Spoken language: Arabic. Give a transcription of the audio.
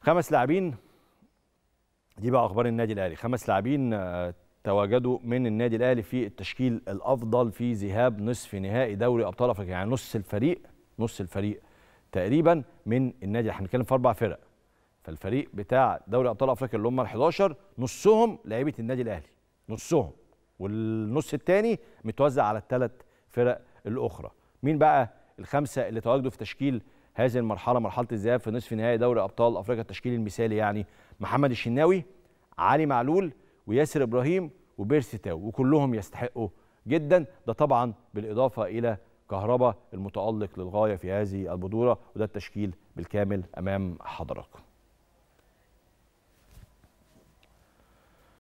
خمس لاعبين دي بقى اخبار النادي الاهلي خمس لاعبين آه، تواجدوا من النادي الاهلي في التشكيل الافضل في ذهاب نصف نهائي دوري ابطال افريقيا يعني نص الفريق نص الفريق تقريبا من النادي احنا بنتكلم في اربع فرق فالفريق بتاع دوري ابطال افريقيا اللي هم ال 11 نصهم لعيبه النادي الاهلي نصهم والنص الثاني متوزع على الثلاث فرق الاخرى مين بقى الخمسه اللي تواجدوا في تشكيل هذه المرحله مرحله الذهاب في نصف نهائي دوري ابطال افريقيا التشكيل المثالي يعني محمد الشناوي علي معلول وياسر ابراهيم وبيرسي تاو وكلهم يستحقوا جدا ده طبعا بالاضافه الى كهربا المتالق للغايه في هذه البطوله وده التشكيل بالكامل امام حضراتكم